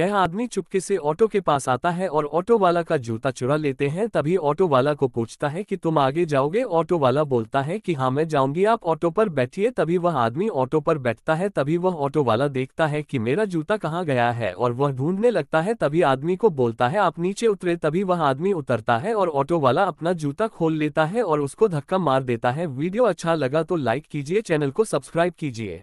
यह आदमी चुपके से ऑटो के पास आता है और ऑटो वाला का जूता चुरा लेते हैं तभी ऑटो वाला को पूछता है कि तुम आगे जाओगे ऑटो वाला बोलता है कि हाँ मैं जाऊंगी आप ऑटो पर बैठिए तभी वह आदमी ऑटो पर बैठता है तभी वह ऑटो वाला देखता है कि मेरा जूता कहाँ गया है और वह ढूंढने लगता है तभी आदमी को बोलता है आप नीचे उतरे तभी वह आदमी उतरता है और ऑटो वाला अपना जूता खोल लेता है और उसको धक्का मार देता है वीडियो अच्छा लगा तो लाइक कीजिए चैनल को सब्सक्राइब कीजिए